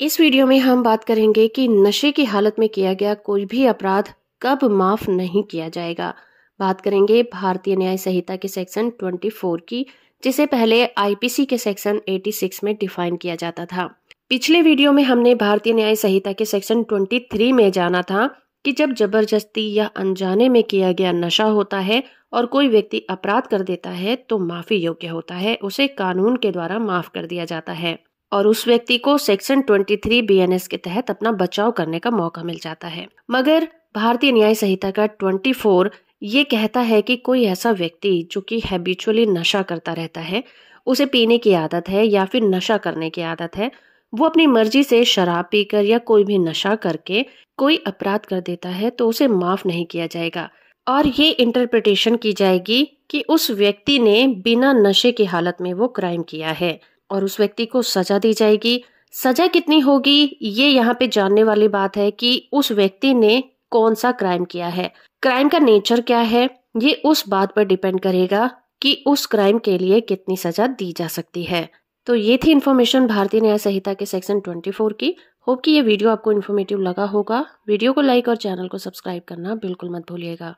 इस वीडियो में हम बात करेंगे कि नशे की हालत में किया गया कोई भी अपराध कब माफ नहीं किया जाएगा बात करेंगे भारतीय न्याय संहिता के सेक्शन 24 की जिसे पहले आईपीसी के सेक्शन 86 में डिफाइन किया जाता था पिछले वीडियो में हमने भारतीय न्याय संहिता के सेक्शन 23 में जाना था कि जब जबरदस्ती या अनजाने में किया गया नशा होता है और कोई व्यक्ति अपराध कर देता है तो माफी योग्य होता है उसे कानून के द्वारा माफ कर दिया जाता है और उस व्यक्ति को सेक्शन 23 बीएनएस के तहत अपना बचाव करने का मौका मिल जाता है मगर भारतीय न्याय संहिता का 24 ये कहता है कि कोई ऐसा व्यक्ति जो कि हैबिचुअली नशा करता रहता है उसे पीने की आदत है या फिर नशा करने की आदत है वो अपनी मर्जी से शराब पीकर या कोई भी नशा करके कोई अपराध कर देता है तो उसे माफ नहीं किया जाएगा और ये इंटरप्रिटेशन की जाएगी कि उस व्यक्ति ने बिना नशे की हालत में वो क्राइम किया है और उस व्यक्ति को सजा दी जाएगी सजा कितनी होगी ये यहाँ पे जानने वाली बात है कि उस व्यक्ति ने कौन सा क्राइम किया है क्राइम का नेचर क्या है ये उस बात पर डिपेंड करेगा कि उस क्राइम के लिए कितनी सजा दी जा सकती है तो ये थी इन्फॉर्मेशन भारतीय न्याय संहिता के सेक्शन 24 की होप कि ये वीडियो आपको इन्फॉर्मेटिव लगा होगा वीडियो को लाइक और चैनल को सब्सक्राइब करना बिल्कुल मत भूलिएगा